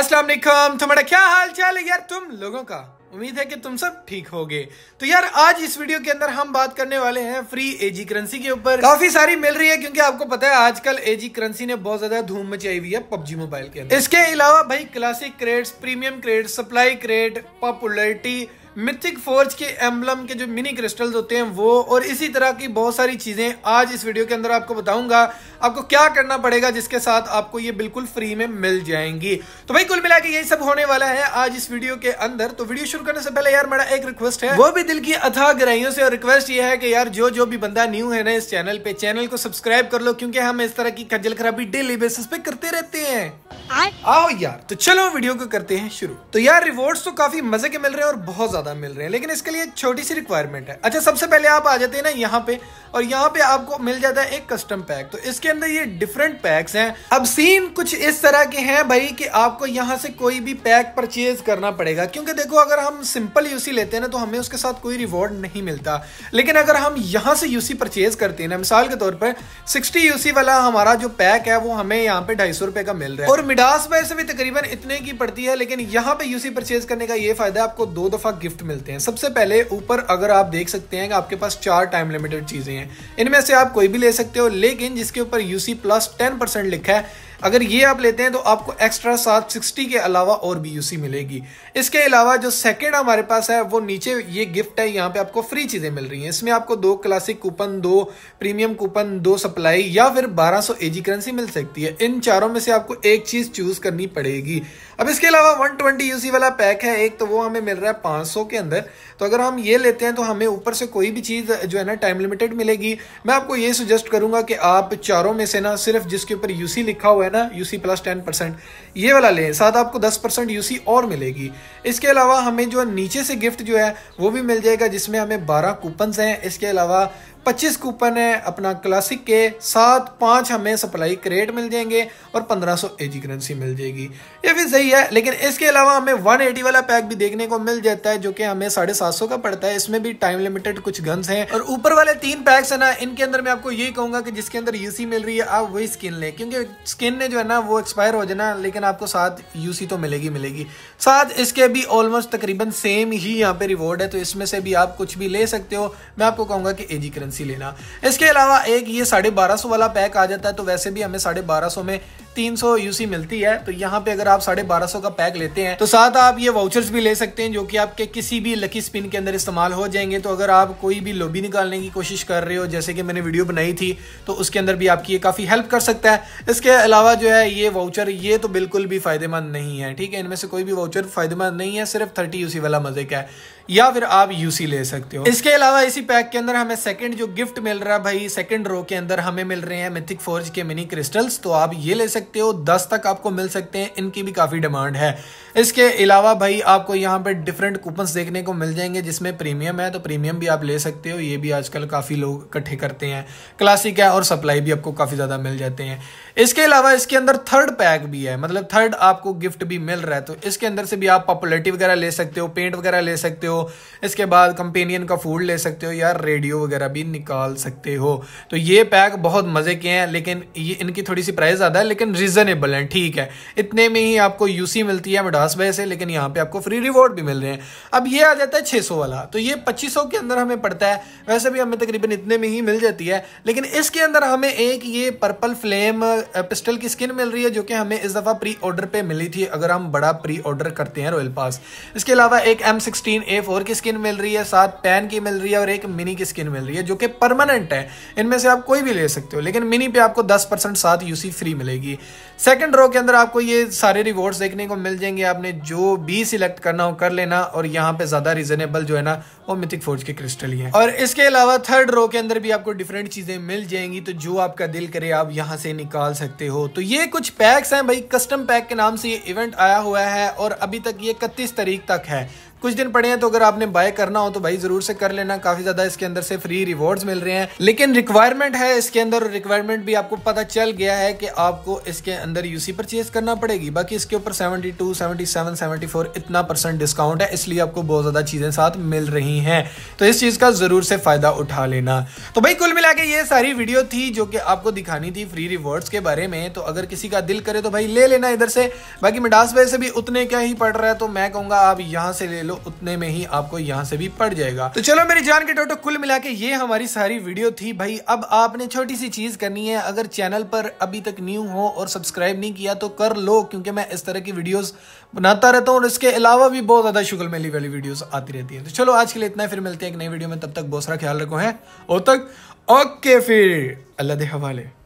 अस्सलाम वालेकुम तुम्हारा क्या हाल चाल है यार तुम लोगों का उम्मीद है कि तुम सब ठीक होगे तो यार आज इस वीडियो के अंदर हम बात करने वाले हैं फ्री एजी करेंसी के ऊपर काफी सारी मिल रही है क्योंकि आपको पता है आजकल एजी करेंसी ने बहुत ज्यादा धूम मचाई हुई है पबजी मोबाइल के अंदर इसके अलावा भाई classic crate premium crate supply crate popularity mythic forge के एम्बलम के जो मिनी क्रिस्टल्स होते हैं वो और इसी तरह की बहुत सारी चीज़ें आज इस वीडियो के अंदर आपको बताऊंगा आपको क्या करना पड़ेगा जिसके साथ आपको ये बिल्कुल फ्री में मिल जाएंगी तो भाई कुल मिला के यही सब होने वाला है आज इस वीडियो के अंदर तो वीडियो शुरू करने से पहले यार मेरा एक रिक्वेस्ट है वो भी दिल की अथाह ग्राहियों से और रिक्वेस्ट ये है कि यार जो जो भी बंदा न्यू है ना इस चैनल पे चैनल को सब्सक्राइब कर लो क्योंकि हम इस तरह की खजल खराबी डेली बेसिस पे करते रहते हैं आओ यार तो चलो वीडियो को करते हैं शुरू तो यार रिवॉर्ड्स तो काफी मजे के मिल रहे हैं और बहुत ज़्यादा मिल रहे हैं लेकिन इसके लिए छोटी सी रिक्वायरमेंट है अच्छा सबसे पहले आप आ जाते हैं ना यहाँ पे और यहाँ पे आपको मिल जाता है एक कस्टम पैक तो इसके अंदर ये डिफरेंट पैक्स हैं अब सीन कुछ इस तरह के हैं भाई कि आपको यहाँ से कोई भी पैक परचेज करना पड़ेगा क्योंकि देखो अगर हम सिंपल यूसी लेते हैं ना तो हमें उसके साथ कोई रिवॉर्ड नहीं मिलता लेकिन अगर हम यहाँ से यूसी परचेज करते हैं ना मिसाल के तौर पर सिक्सटी यूसी वाला हमारा जो पैक है वो हमें यहाँ पे ढाई रुपए का मिल रहा है और मिडास पैसे भी तकरीबन इतने की पड़ती है लेकिन यहाँ पे यूसी परचेज करने का ये फायदा है आपको दो दफा गिफ्ट गिफ्ट मिलते हैं सबसे पहले ऊपर अगर आप देख सकते हैं कि आपके पास चार टाइम लिमिटेड चीज़ें हैं इनमें से आप कोई भी ले सकते हो लेकिन जिसके ऊपर यूसी प्लस टेन परसेंट लिखा है अगर ये आप लेते हैं तो आपको एक्स्ट्रा सात सिक्सटी के अलावा और बी यू सी मिलेगी इसके अलावा जो सेकेंड हमारे पास है वो नीचे ये गिफ्ट है यहाँ पे आपको फ्री चीज़ें मिल रही हैं इसमें आपको दो क्लासिक कूपन दो प्रीमियम कूपन दो सप्लाई या फिर बारह सौ एजी करेंसी मिल सकती है इन चारों में से आपको एक चीज़ चूज़ करनी पड़ेगी अब इसके अलावा वन ट्वेंटी यूसी वाला पैक है एक तो वो हमें मिल रहा है पाँच सौ के अंदर तो अगर हम ये लेते हैं तो हमें ऊपर से कोई भी चीज़ जो है ना टाइम लिमिटेड मिलेगी मैं आपको ये सजेस्ट करूँगा कि आप चारों में से ना सिर्फ जिसके ऊपर यू लिखा हुआ है ना यूसी प्लस टेन परसेंट ये वाला लें साथ आपको दस परसेंट यूसी और मिलेगी इसके अलावा हमें जो नीचे से गिफ्ट जो है वो भी मिल जाएगा जिसमें हमें बारह कूपन्स हैं इसके अलावा पच्चीस कूपन है अपना क्लासिक के साथ पाँच हमें सप्लाई क्रेट मिल जाएंगे और पंद्रह सौ करेंसी मिल जाएगी ये भी सही है लेकिन इसके अलावा हमें एटी वाला पैक भी देखने को मिल जाता है जो कि हमें साढ़े सात सौ का पड़ता है इसमें भी टाइम लिमिटेड कुछ गन्स हैं और ऊपर वाले तीन पैक्स है ना इनके अंदर मैं आपको यही कहूंगा कि जिसके अंदर यूसी मिल रही है आप वही स्किन लें क्योंकि स्किन ने जो है ना वो एक्सपायर हो जाना लेकिन आपको साथ यूसी तो मिलेगी मिलेगी साथ इसके भी ऑलमोस्ट तकरीबन सेम ही यहाँ पे रिवॉर्ड है तो इसमें से भी आप कुछ भी ले सकते हो मैं आपको कहूँगा कि एजी करेंसी करेंसी लेना इसके अलावा एक ये साढ़े बारह सौ वाला पैक आ जाता है तो वैसे भी हमें साढ़े बारह सौ में तीन सौ यूसी मिलती है तो यहाँ पे अगर आप साढ़े बारह सौ का पैक लेते हैं तो साथ आप ये वाउचर्स भी ले सकते हैं जो कि आपके किसी भी लकी स्पिन के अंदर इस्तेमाल हो जाएंगे तो अगर आप कोई भी लोबी निकालने की कोशिश कर रहे हो जैसे कि मैंने वीडियो बनाई थी तो उसके अंदर भी आपकी ये काफ़ी हेल्प कर सकता है इसके अलावा जो है ये वाउचर ये तो बिल्कुल भी फ़ायदेमंद नहीं है ठीक है इनमें से कोई भी वाउचर फ़ायदेमंद नहीं है सिर्फ थर्टी यूसी वाला मज़े का है या फिर आप यूसी ले सकते हो इसके अलावा इसी पैक के अंदर हमें सेकंड जो गिफ्ट मिल रहा है भाई सेकंड रो के अंदर हमें मिल रहे हैं मिथिक फोर्ज के मिनी क्रिस्टल्स तो आप ये ले सकते सकते हो दस तक आपको मिल सकते हैं इनकी भी काफ़ी डिमांड है इसके अलावा भाई आपको यहाँ पर डिफरेंट कूपन्स देखने को मिल जाएंगे जिसमें प्रीमियम है तो प्रीमियम भी आप ले सकते हो ये भी आजकल काफ़ी लोग इकट्ठे करते हैं क्लासिक है और सप्लाई भी आपको काफ़ी ज़्यादा मिल जाते हैं इसके अलावा इसके अंदर थर्ड पैक भी है मतलब थर्ड आपको गिफ्ट भी मिल रहा है तो इसके अंदर से भी आप पॉपुलरिटी वगैरह ले सकते हो पेंट वगैरह ले सकते हो इसके बाद कंपेनियन का फूड ले सकते हो या रेडियो वगैरह भी निकाल सकते हो तो ये पैक बहुत मज़े के हैं लेकिन ये इनकी थोड़ी सी प्राइस ज़्यादा है लेकिन रीजनेबल है ठीक है इतने में ही आपको यूसी मिलती है मिडास बे से लेकिन यहाँ पे आपको फ्री रिवॉर्ड भी मिल रहे हैं अब ये आ जाता है 600 वाला तो ये 2500 के अंदर हमें पड़ता है वैसे भी हमें तकरीबन इतने में ही मिल जाती है लेकिन इसके अंदर हमें एक ये पर्पल फ्लेम पिस्टल की स्किन मिल रही है जो कि हमें इस दफ़ा प्री ऑर्डर पर मिली थी अगर हम बड़ा प्री ऑर्डर करते हैं रॉयल पास इसके अलावा एक एम सिक्सटीन ए फोर की स्किन मिल रही है साथ पेन की मिल रही है और एक मिनी की स्किन मिल रही है जो कि परमानेंट है इनमें से आप कोई भी ले सकते हो लेकिन मिनी पे आपको दस परसेंट साथ यूसी फ्री मिलेगी सेकंड रो के अंदर आपको ये सारे रिवॉर्ड्स देखने को मिल जाएंगे आपने जो भी सिलेक्ट करना हो कर लेना और यहाँ पे ज़्यादा रिजनेबल जो है ना वो मिथिक फोर्ज के क्रिस्टल ही है और इसके अलावा थर्ड रो के अंदर भी आपको डिफरेंट चीज़ें मिल जाएंगी तो जो आपका दिल करे आप यहाँ से निकाल सकते हो तो ये कुछ पैक्स हैं भाई कस्टम पैक के नाम से ये इवेंट आया हुआ है और अभी तक ये इकतीस तारीख तक है कुछ दिन पड़े हैं तो अगर आपने बाय करना हो तो भाई जरूर से कर लेना काफी ज्यादा इसके अंदर से फ्री रिवॉर्ड्स मिल रहे हैं लेकिन रिक्वायरमेंट है इसके अंदर रिक्वायरमेंट भी आपको पता चल गया है कि आपको इसके अंदर यूसी परचेज करना पड़ेगी बाकी इसके ऊपर सेवन सेवेंटी फोर इतना परसेंट डिस्काउंट है इसलिए आपको बहुत ज्यादा चीजें साथ मिल रही है तो इस चीज का जरूर से फायदा उठा लेना तो भाई कुल मिला के ये सारी वीडियो थी जो कि आपको दिखानी थी फ्री रिवॉर्ड्स के बारे में तो अगर किसी का दिल करे तो भाई ले लेना इधर से बाकी मिडास भाई से भी उतने क्या ही पड़ रहा है तो मैं कहूंगा आप यहाँ से ले लो लो उतने में ही आपको यहाँ से भी पड़ जाएगा तो चलो मेरी जान के टोटो कुल मिला के ये हमारी सारी वीडियो थी भाई अब आपने छोटी सी चीज करनी है अगर चैनल पर अभी तक न्यू हो और सब्सक्राइब नहीं किया तो कर लो क्योंकि मैं इस तरह की वीडियोस बनाता रहता हूँ और इसके अलावा भी बहुत ज्यादा शुगल मेली वाली वीडियोस आती रहती है तो चलो आज के लिए इतना फिर मिलते हैं एक नई वीडियो में तब तक बहुत सारा ख्याल रखो है और तक ओके फिर अल्लाह के हवाले